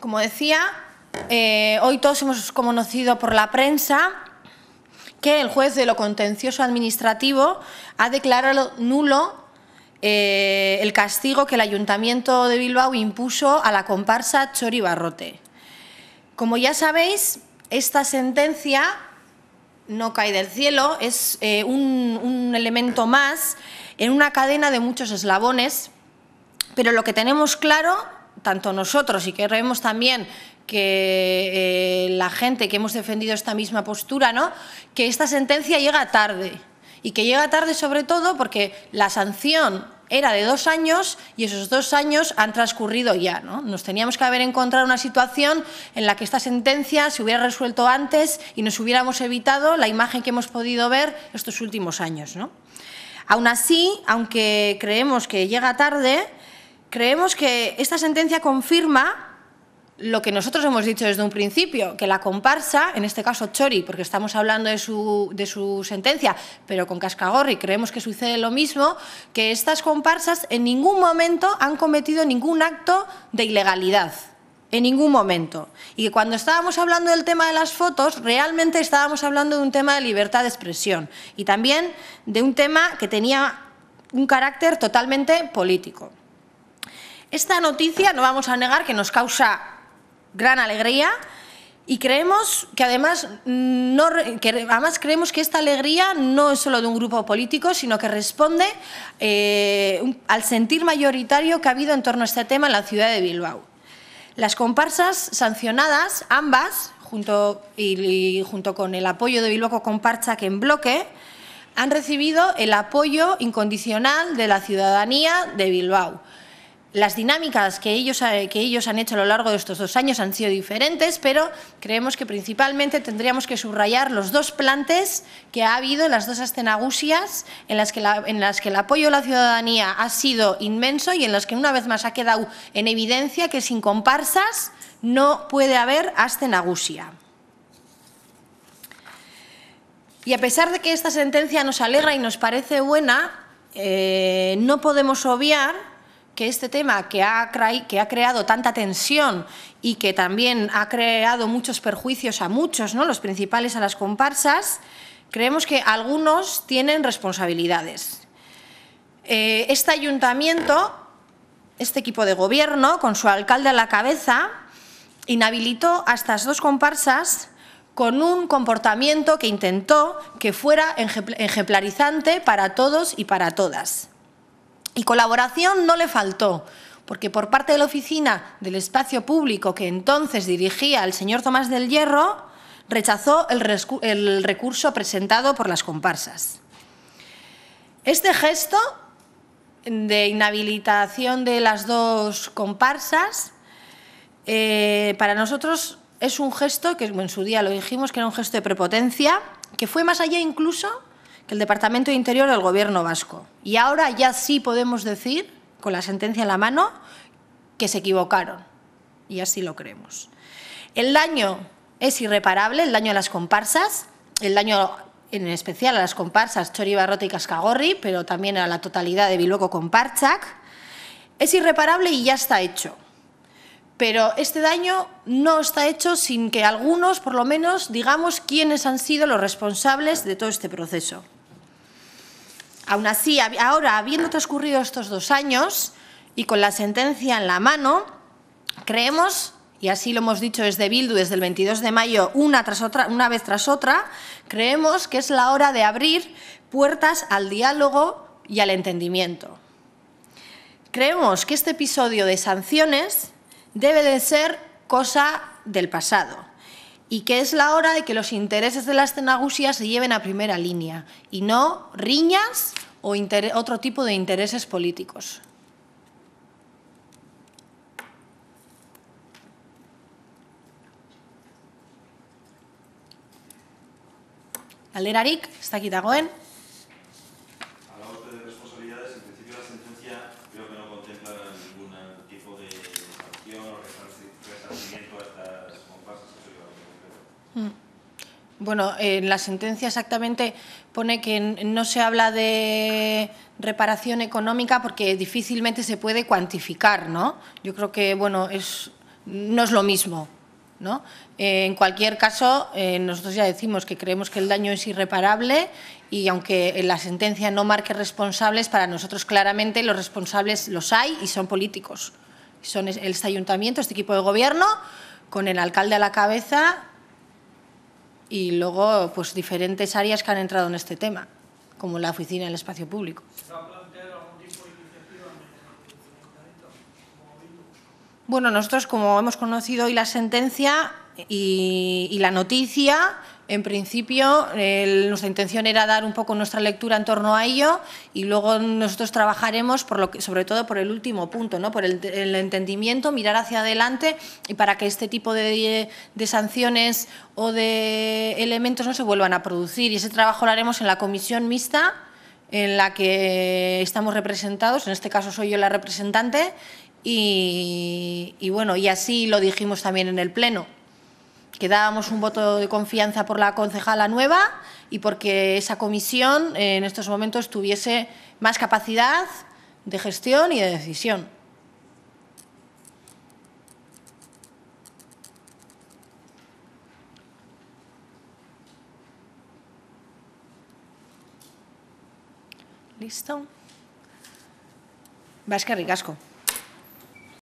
Como decía, eh, hoy todos hemos conocido por la prensa que el juez de lo contencioso administrativo ha declarado nulo eh, el castigo que el Ayuntamiento de Bilbao impuso a la comparsa Chori Barrote. Como ya sabéis, esta sentencia no cae del cielo, es eh, un, un elemento más en una cadena de muchos eslabones, pero lo que tenemos claro tanto nosotros y creemos también que eh, la gente que hemos defendido esta misma postura, ¿no? que esta sentencia llega tarde. Y que llega tarde sobre todo porque la sanción era de dos años y esos dos años han transcurrido ya. ¿no? Nos teníamos que haber encontrado una situación en la que esta sentencia se hubiera resuelto antes y nos hubiéramos evitado la imagen que hemos podido ver estos últimos años. ¿no? Aún así, aunque creemos que llega tarde, creemos que esta sentencia confirma lo que nosotros hemos dicho desde un principio, que la comparsa, en este caso Chori, porque estamos hablando de su, de su sentencia, pero con Cascagorri creemos que sucede lo mismo, que estas comparsas en ningún momento han cometido ningún acto de ilegalidad. En ningún momento. Y que cuando estábamos hablando del tema de las fotos, realmente estábamos hablando de un tema de libertad de expresión y también de un tema que tenía un carácter totalmente político. Esta noticia no vamos a negar que nos causa gran alegría y creemos que además, además creemos que esta alegría no es solo de un grupo político, sino que responde eh, al sentir mayoritario que ha habido en torno a este tema en la ciudad de Bilbao. Las comparsas sancionadas, ambas, junto, y, junto con el apoyo de Bilbao Comparcha que en bloque, han recibido el apoyo incondicional de la ciudadanía de Bilbao. Las dinámicas que ellos, eh, que ellos han hecho a lo largo de estos dos años han sido diferentes, pero creemos que principalmente tendríamos que subrayar los dos plantes que ha habido, las dos ascenagusias, en las que, en las que el apoyo a la ciudadanía ha sido inmenso y en las que una vez más ha quedado en evidencia que sin comparsas no puede haber ascenagusia. Y a pesar de que esta sentencia nos alegra y nos parece buena, eh, no podemos obviar que este tema que ha, creado tanta tensión y que también ha creado muchos perjuicios a muchos, ¿no? los principales a las comparsas, creemos que algunos tienen responsabilidades. Eh, este ayuntamiento, este equipo de gobierno, con su alcalde a la cabeza, inhabilitó a estas dos comparsas con un comportamiento que intentó que fuera ejemplarizante para todos y para todas. Y colaboración no le faltó, porque por parte de la oficina del espacio público que entonces dirigía el señor Tomás del Hierro, rechazó el, recurso presentado por las comparsas. Este gesto de inhabilitación de las dos comparsas, eh, para nosotros es un gesto que en su día lo dijimos que era un gesto de prepotencia, que fue más allá incluso que el Departamento de Interior del Gobierno vasco. Y ahora ya sí podemos decir, con la sentencia en la mano, que se equivocaron. Y así lo creemos. El daño es irreparable, el daño a las comparsas, el daño en especial a las comparsas Chori Barrote y Cascagorri, pero también a la totalidad de Biloco Comparchac, es irreparable y ya está hecho. Pero este daño no está hecho sin que algunos, por lo menos, digamos quiénes han sido los responsables de todo este proceso. Aún así, ahora, habiendo transcurrido estos dos años y con la sentencia en la mano, creemos y así lo hemos dicho desde Bildu desde el 22 de mayo, una, tras otra, una vez tras otra, creemos que es la hora de abrir puertas al diálogo y al entendimiento. Creemos que este episodio de sanciones debe de ser cosa del pasado y que es la hora de que los intereses de las escenagusia se lleven a primera línea y no riñas o otro tipo de intereses políticos. Alderarik, está dagoen, Bueno, en la sentencia exactamente pone que no se habla de reparación económica porque difícilmente se puede cuantificar, ¿no? Yo creo que, bueno, es, no es lo mismo, ¿no? Eh, en cualquier caso, eh, nosotros ya decimos que creemos que el daño es irreparable y aunque la sentencia no marque responsables, para nosotros claramente los responsables los hay y son políticos. Son este ayuntamiento, este equipo de gobierno, con el alcalde a la cabeza y luego pues diferentes áreas que han entrado en este tema, como la oficina del espacio público. Bueno, nosotros como hemos conocido hoy la sentencia y, y la noticia, en principio, nuestra intención era dar un poco nuestra lectura en torno a ello y luego nosotros trabajaremos por lo sobre todo por el último punto, ¿no? por el, entendimiento, mirar hacia adelante y para que este tipo de, sanciones o de elementos no se vuelvan a producir. Y ese trabajo lo haremos en la comisión mixta en la que estamos representados, en este caso soy yo la representante, y bueno, y así lo dijimos también en el Pleno que dábamos un voto de confianza por la concejala nueva y porque esa comisión eh, en estos momentos tuviese más capacidad de gestión y de decisión. Listo. Vas que ricasco.